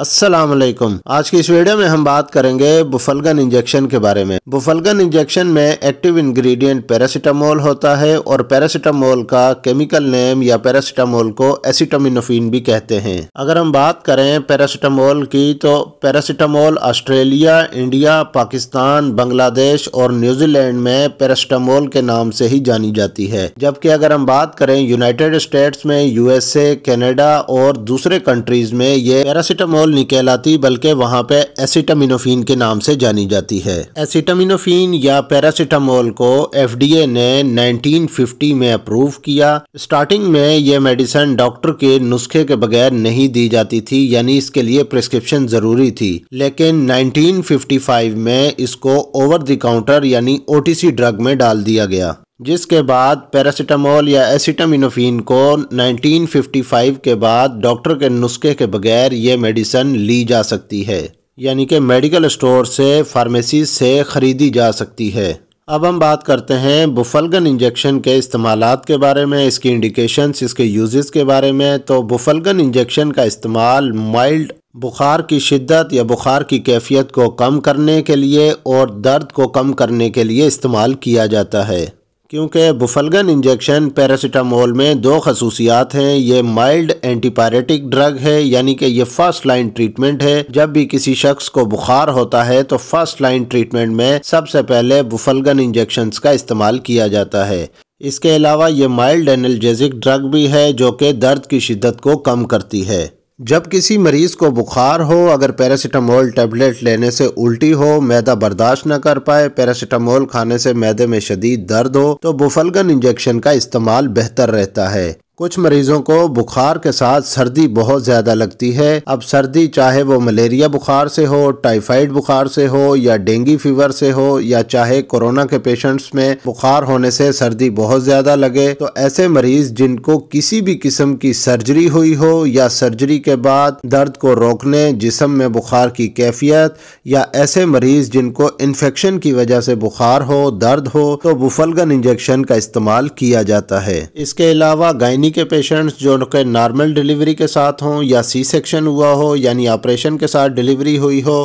अस्सलाम वालेकुम आज की इस वीडियो में हम बात करेंगे बुफलगन इंजेक्शन के बारे में बुफलगन इंजेक्शन में एक्टिव इंग्रेडिएंट पैरासिटामोल होता है और पैरासिटामोल का केमिकल नेम या पैरासिटामोल को एसिटामिनोफिन भी कहते हैं अगर हम बात करें पैरासिटामोल की तो paracetamol Australia India Pakistan Bangladesh और न्यूजीलैंड में पैरासिटामोल के नाम से ही जानी जाती है जबकि अगर हम बात करें यूनाइटेड स्टेट्स में यूएसए कैनेडा और दूसरे कंट्रीज में ये पैरासिटामोल अल्कोहल नहीं कहलाती बल्कि वहाँ पे एसिटामिनोफिन के नाम से जानी जाती है एसिटामिनोफिन या पैरासीटामोल को एफडीए ने 1950 में अप्रूव किया स्टार्टिंग में यह मेडिसन डॉक्टर के नुस्खे के बगैर नहीं दी जाती थी यानी इसके लिए प्रिस्क्रिप्शन ज़रूरी थी लेकिन 1955 में इसको ओवर द काउंटर यानी ओटीसी ड्रग में डाल दिया गया जिसके बाद पैरासीटामोल या एसिटामिनोफिन को 1955 के बाद डॉक्टर के नुस्खे के बगैर ये मेडिसन ली जा सकती है यानी कि मेडिकल स्टोर से फार्मेसी से ख़रीदी जा सकती है अब हम बात करते हैं बुफलगन इंजेक्शन के इस्तेमाल के बारे में इसकी इंडिकेशंस इसके यूजेस के बारे में तो बुफलगन इंजेक्शन का इस्तेमाल माइल्ड बुखार की शिद्दत या बुखार की कैफियत को कम करने के लिए और दर्द को कम करने के लिए इस्तेमाल किया जाता है क्योंकि बुफलगन इंजेक्शन पैरासीटामोल में दो खसूसियात हैं ये माइल्ड एंटीपायरेटिक ड्रग है यानी कि यह फर्स्ट लाइन ट्रीटमेंट है जब भी किसी शख्स को बुखार होता है तो फर्स्ट लाइन ट्रीटमेंट में सबसे पहले बुफलगन इंजेक्शन का इस्तेमाल किया जाता है इसके अलावा ये माइल्ड एनर्जेजिक ड्रग भी है जो कि दर्द की शिद्दत को कम करती है जब किसी मरीज़ को बुखार हो अगर पैरासीटामोल टैबलेट लेने से उल्टी हो मैदा बर्दाश्त न कर पाए पैरासीटामोल खाने से मैदे में शदीद दर्द हो तो बुफलगन इंजेक्शन का इस्तेमाल बेहतर रहता है कुछ मरीजों को बुखार के साथ सर्दी बहुत ज़्यादा लगती है अब सर्दी चाहे वो मलेरिया बुखार से हो टाइफाइड बुखार से हो या डेंगू फीवर से हो या चाहे कोरोना के पेशेंट्स में बुखार होने से सर्दी बहुत ज़्यादा लगे तो ऐसे मरीज जिनको किसी भी किस्म की सर्जरी हुई हो या सर्जरी के बाद दर्द को रोकने जिसम में बुखार की कैफियत या ऐसे मरीज जिनको इन्फेक्शन की वजह से बुखार हो दर्द हो तो बुफलगन इंजेक्शन का इस्तेमाल किया जाता है इसके अलावा गायनी किडनी के पेशेंट्स जो के नॉर्मल डिलीवरी के साथ हों या सी सेक्शन हुआ हो यानी ऑपरेशन के साथ डिलीवरी हुई हो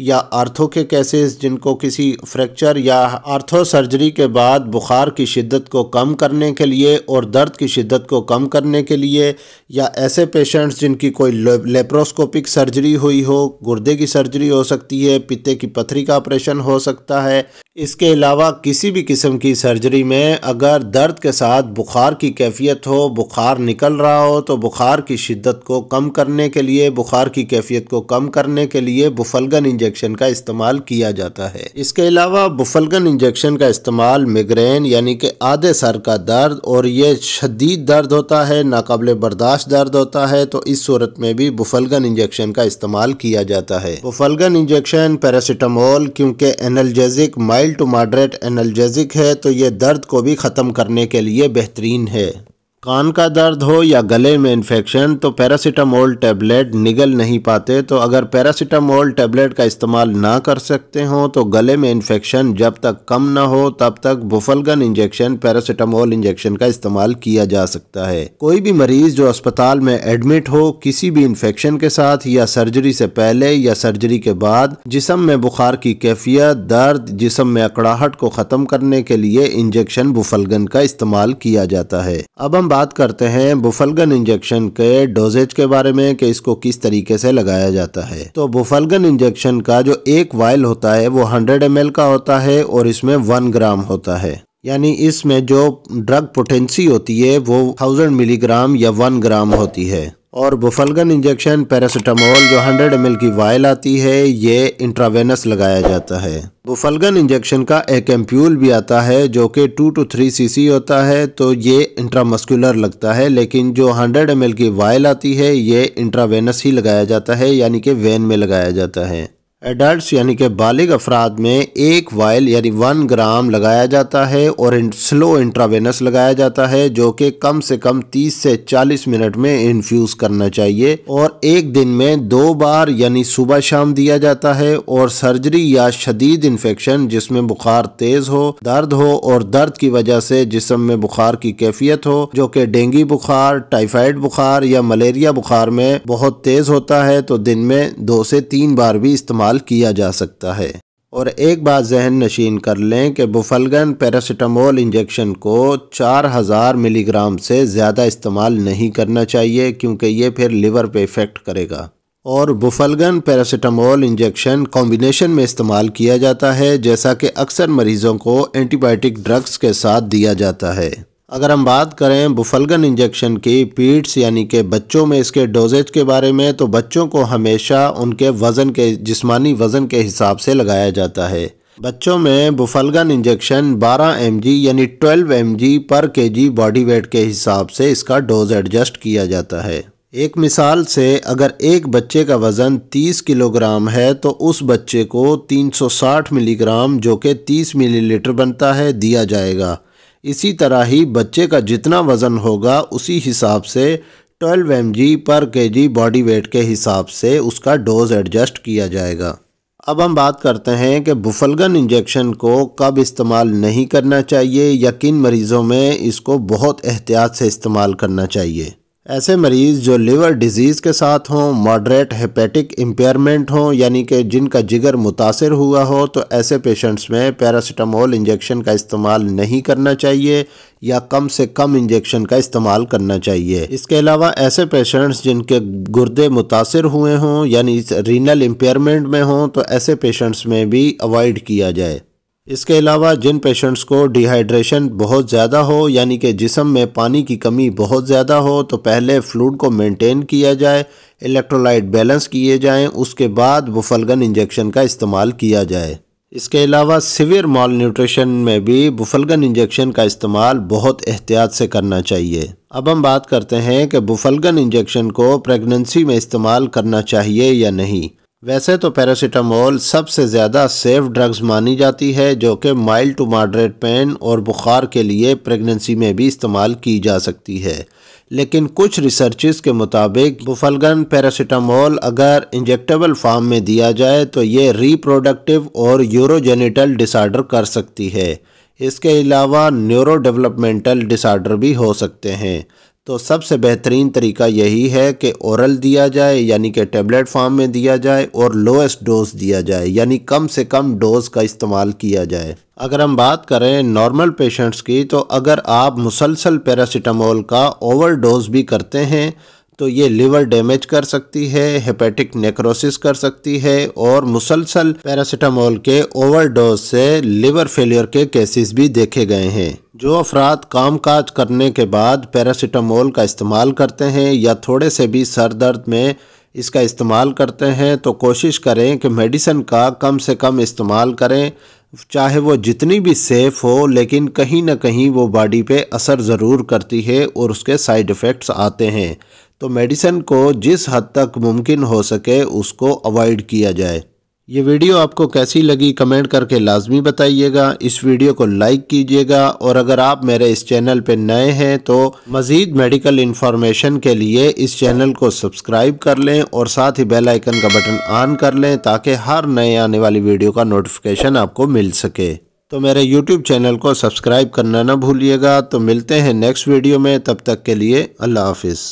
या आर्थो के केसेस जिनको किसी फ्रैक्चर या आर्थो सर्जरी के बाद बुखार की शिद्दत को कम करने के लिए और दर्द की शिद्दत को कम करने के लिए या ऐसे पेशेंट्स जिनकी कोई लेप्रोस्कोपिक सर्जरी हुई हो गुर्दे की सर्जरी हो सकती है पिते की पथरी का ऑपरेशन हो सकता है इसके अलावा किसी भी किस्म की सर्जरी में अगर दर्द के साथ बुखार की कैफियत हो बुखार निकल रहा हो तो बुखार की शिद्दत को कम करने के लिए बुखार की कैफियत को कम करने के लिए बुफलगन इंजेक्शन का इस्तेमाल किया जाता है इसके अलावा बुफलगन इंजेक्शन का इस्तेमाल मिग्रेन यानी कि आधे सर का दर्द और ये शदीद दर्द होता है नाकबले बर्दाश्त दर्द होता है तो इस सूरत में भी बुफलगन इंजेक्शन का इस्तेमाल किया जाता है बुफलगन इंजेक्शन पैरासीटामोल क्योंकि analgesic mild to moderate analgesic है तो ये दर्द को भी ख़त्म करने के लिए बेहतरीन है कान का दर्द हो या गले में इन्फेक्शन तो पैरासीटामोल टैबलेट निगल नहीं पाते तो अगर पैरासीटामोल टैबलेट का इस्तेमाल ना कर सकते हों तो गले में इन्फेक्शन जब तक कम ना हो तब तक बुफलगन इंजेक्शन पैरासीटामोल इंजेक्शन का इस्तेमाल किया जा सकता है कोई भी मरीज जो अस्पताल में एडमिट हो किसी भी इन्फेक्शन के साथ या सर्जरी से पहले या सर्जरी के बाद जिसम में बुखार की कैफियत दर्द जिसम में अकड़ाहट को ख़त्म करने के लिए इंजेक्शन बुफलगन का इस्तेमाल किया जाता है अब हम बात करते हैं बुफलगन इंजेक्शन के डोजेज के बारे में कि इसको किस तरीके से लगाया जाता है तो बुफलगन इंजेक्शन का जो एक वायल होता है वो 100 एम का होता है और इसमें वन ग्राम होता है यानी इसमें जो ड्रग पोटेंसी होती है वो थाउजेंड मिलीग्राम या वन ग्राम होती है और बुफलगन इंजेक्शन पैरासीटामोल जो 100 एम की वायल आती है ये इंट्रावेनस लगाया जाता है बुफलगन इंजेक्शन का एक एम्प्यूल भी आता है जो कि 2 टू 3 सीसी होता है तो ये इंट्रामस्कुलर लगता है लेकिन जो 100 एम की वायल आती है ये इंट्रावेनस ही लगाया जाता है यानी कि वेन में लगाया जाता है एडल्ट यानी कि बालिग अफराद में एक वायल यानी वन ग्राम लगाया जाता है और स्लो इंट्रावेनस लगाया जाता है जो कि कम से कम 30 से 40 मिनट में इन्फ्यूज़ करना चाहिए और एक दिन में दो बार यानी सुबह शाम दिया जाता है और सर्जरी या शदीद इन्फेक्शन जिसमें बुखार तेज़ हो दर्द हो और दर्द की वजह से जिसम में बुखार की कैफियत हो जो कि डेंगी बुखार टाइफाइड बुखार या मलेरिया बुखार में बहुत तेज़ होता है तो दिन में दो से तीन बार भी इस्तेमाल इस्तेमाल किया जा सकता है और एक बात जहन नशीन कर लें कि बुफलगन पैरासीटामोल इंजेक्शन को 4000 मिलीग्राम से ज़्यादा इस्तेमाल नहीं करना चाहिए क्योंकि ये फिर लिवर पे इफ़ेक्ट करेगा और बुफलगन पैरासीटामोल इंजेक्शन कॉम्बिनेशन में इस्तेमाल किया जाता है जैसा कि अक्सर मरीज़ों को एंटीबायोटिक ड्रग्स के साथ दिया जाता है अगर हम बात करें बुफलगन इंजेक्शन की पीट्स यानी कि बच्चों में इसके डोजेज के बारे में तो बच्चों को हमेशा उनके वज़न के जिस्मानी वज़न के हिसाब से लगाया जाता है बच्चों में बुफलगन इंजेक्शन 12 एम यानी 12 एम पर के जी बॉडी वेट के हिसाब से इसका डोज एडजस्ट किया जाता है एक मिसाल से अगर एक बच्चे का वज़न 30 किलोग्राम है तो उस बच्चे को 360 मिलीग्राम जो कि 30 मिलीलीटर बनता है दिया जाएगा इसी तरह ही बच्चे का जितना वज़न होगा उसी हिसाब से 12 एम पर के बॉडी वेट के हिसाब से उसका डोज एडजस्ट किया जाएगा अब हम बात करते हैं कि बुफलगन इंजेक्शन को कब इस्तेमाल नहीं करना चाहिए या किन मरीज़ों में इसको बहुत एहतियात से इस्तेमाल करना चाहिए ऐसे मरीज़ जो लिवर डिजीज़ के साथ हों मॉडरेट हेपेटिक इम्पेयरमेंट हों यानी कि जिनका जिगर मुतासर हुआ हो तो ऐसे पेशेंट्स में पैरासीटामोल इंजेक्शन का इस्तेमाल नहीं करना चाहिए या कम से कम इंजेक्शन का इस्तेमाल करना चाहिए इसके अलावा ऐसे पेशेंट्स जिनके गुर्दे मुतासर हुए हों यानी रीनल इम्पेयरमेंट में हों तो ऐसे पेशेंट्स में भी अवॉइड किया जाए इसके अलावा जिन पेशेंट्स को डिहाइड्रेशन बहुत ज़्यादा हो यानी कि जिसम में पानी की कमी बहुत ज़्यादा हो तो पहले फ्लूड को मेंटेन किया जाए इलेक्ट्रोलाइट बैलेंस किए जाएं उसके बाद वो फलगन इंजेक्शन का इस्तेमाल किया जाए इसके अलावा सिवियर मॉल न्यूट्रिशन में भी बुफलगन इंजेक्शन का इस्तेमाल बहुत एहतियात से करना चाहिए अब हम बात करते हैं कि बुफलगन इंजेक्शन को प्रेगनेंसी में इस्तेमाल करना चाहिए या नहीं वैसे तो पैरासीटामोल सबसे ज़्यादा सेफ ड्रग्स मानी जाती है जो कि माइल्ड टू मॉडरेट पेन और बुखार के लिए प्रेगनेंसी में भी इस्तेमाल की जा सकती है लेकिन कुछ रिसर्चेस के मुताबिक बुफलगन पैरासीटामोल अगर इंजेक्टेबल फार्म में दिया जाए तो ये रिप्रोडक्टिव और यूरोजेनिटल डिसऑर्डर कर सकती है इसके अलावा न्यूरो डेवलपमेंटल डिसऑर्डर भी हो सकते हैं तो सबसे बेहतरीन तरीका यही है कि औरल दिया जाए यानी कि टेबलेट फॉर्म में दिया जाए और लोएस्ट डोज दिया जाए यानी कम से कम डोज का इस्तेमाल किया जाए अगर हम बात करें नॉर्मल पेशेंट्स की तो अगर आप मुसलसल पैरासीटामोल का ओवर डोज भी करते हैं तो ये लिवर डैमेज कर सकती है हेपेटिक नेक्रोसिस कर सकती है और मुसलसल पैरासीटामोल के ओवरडोज से लिवर फेलियर के केसेस भी देखे गए हैं जो अफराद कामकाज करने के बाद पैरासीटामोल का इस्तेमाल करते हैं या थोड़े से भी सर दर्द में इसका इस्तेमाल करते हैं तो कोशिश करें कि मेडिसन का कम से कम इस्तेमाल करें चाहे वो जितनी भी सेफ़ हो लेकिन कहीं ना कहीं वो बॉडी पे असर ज़रूर करती है और उसके साइड इफ़ेक्ट्स आते हैं तो मेडिसिन को जिस हद तक मुमकिन हो सके उसको अवॉइड किया जाए ये वीडियो आपको कैसी लगी कमेंट करके लाजमी बताइएगा इस वीडियो को लाइक कीजिएगा और अगर आप मेरे इस चैनल पर नए हैं तो मज़ीद मेडिकल इन्फॉर्मेशन के लिए इस चैनल को सब्सक्राइब कर लें और साथ ही बेल आइकन का बटन ऑन कर लें ताकि हर नए आने वाली वीडियो का नोटिफिकेशन आपको मिल सके तो मेरे यूट्यूब चैनल को सब्सक्राइब करना ना भूलिएगा तो मिलते हैं नेक्स्ट वीडियो में तब तक के लिए अल्लाह हाफिज़